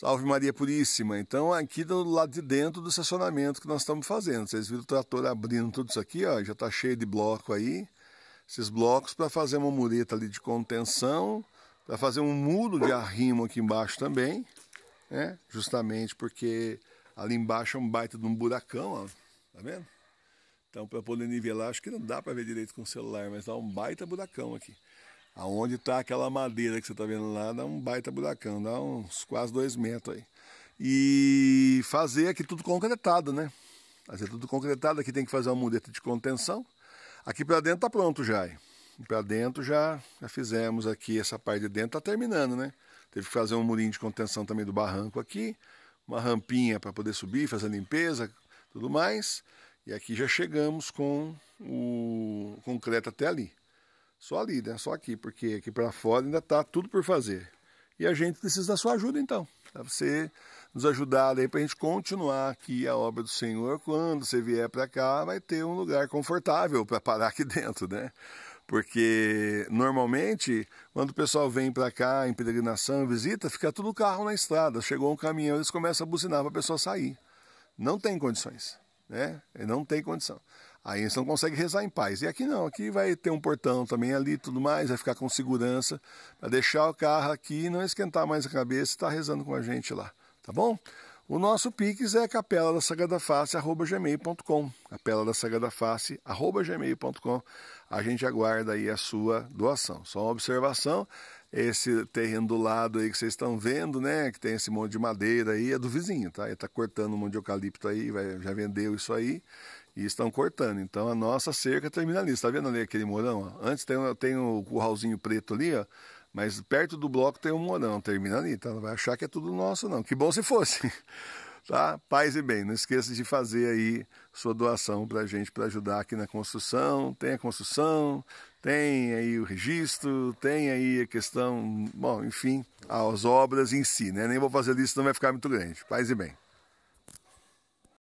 Salve Maria Puríssima. Então, aqui do lado de dentro do estacionamento que nós estamos fazendo. Vocês viram o trator abrindo tudo isso aqui, ó, já está cheio de bloco aí. Esses blocos para fazer uma mureta ali de contenção, para fazer um muro de arrimo aqui embaixo também, né? Justamente porque ali embaixo é um baita de um buracão, ó. Tá vendo? Então, para poder nivelar, acho que não dá para ver direito com o celular, mas dá um baita buracão aqui. Aonde está aquela madeira que você está vendo lá, dá um baita buracão, dá uns quase dois metros aí. E fazer aqui tudo concretado, né? Fazer tudo concretado, aqui tem que fazer uma mureta de contenção. Aqui para dentro está pronto já. Para dentro já, já fizemos aqui, essa parte de dentro está terminando, né? Teve que fazer um murinho de contenção também do barranco aqui, uma rampinha para poder subir, fazer limpeza, tudo mais. E aqui já chegamos com o concreto até ali. Só ali, né? Só aqui, porque aqui para fora ainda está tudo por fazer. E a gente precisa da sua ajuda então, para você nos ajudar aí para a gente continuar aqui a obra do Senhor. Quando você vier para cá, vai ter um lugar confortável para parar aqui dentro, né? Porque normalmente, quando o pessoal vem para cá em peregrinação, visita, fica tudo carro na estrada. Chegou um caminhão, eles começam a buzinar para a pessoa sair. Não tem condições, né? Não tem condição. Aí você não consegue rezar em paz. E aqui não, aqui vai ter um portão também ali tudo mais, vai ficar com segurança para deixar o carro aqui e não esquentar mais a cabeça e estar tá rezando com a gente lá, tá bom? O nosso Pix é capela da Sagrada Face, arroba gmail.com. Capela da Sagrada Face, arroba gmail.com. A gente aguarda aí a sua doação. Só uma observação esse terreno do lado aí que vocês estão vendo, né? Que tem esse monte de madeira aí, é do vizinho, tá? Ele tá cortando um monte de eucalipto aí, vai, já vendeu isso aí e estão cortando. Então a nossa cerca termina ali. Você tá vendo ali aquele morão? Ó? Antes tem, tem o curralzinho preto ali, ó. Mas perto do bloco tem um morão, termina ali. Então não vai achar que é tudo nosso, não. Que bom se fosse. tá? Paz e bem. Não esqueça de fazer aí sua doação para a gente, para ajudar aqui na construção. Tem a construção, tem aí o registro, tem aí a questão, bom, enfim, as obras em si, né? Nem vou fazer isso, não vai ficar muito grande. Paz e bem.